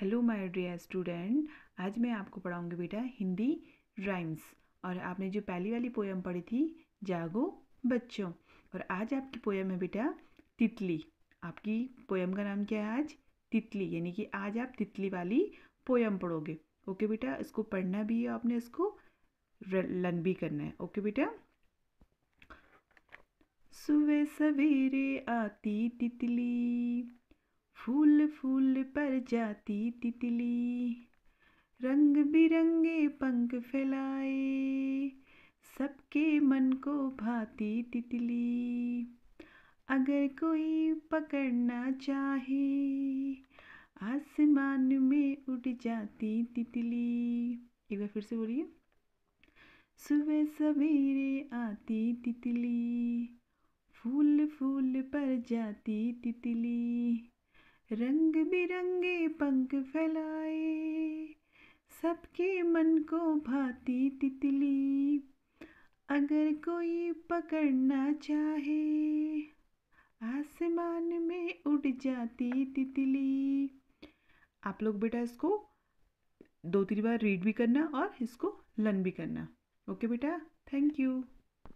hello my dear student आज मैं आपको पढ़ाऊँगी बेटा हिंदी राइम्स और आपने जो पहली वाली पोयम पढ़ी थी जागो बच्चों और आज आपकी पोयम है बेटा तितली आपकी पोयम का नाम क्या है आज तितली यानी कि आज आप तितली वाली पोयम पढ़ोगे ओके बेटा इसको पढ़ना भी है आपने इसको लन भी करना है ओके बेटा सुबह सवेरे आती तितली फूल फूल पर जाती तितली रंग बिरंगे पंख फैलाए सबके मन को भाती तितली अगर कोई पकड़ना चाहे आसमान में उड़ जाती तितली एक बार फिर से बोलिए सुबह सवेरे आती तितली फूल फूल पर जाती तितली रंग बिरंगे पंख फैलाए सबके मन को भाती तितली अगर कोई पकड़ना चाहे आसमान में उड़ जाती तितली आप लोग बेटा इसको दो तीन बार रीड भी करना और इसको लर्न भी करना ओके बेटा थैंक यू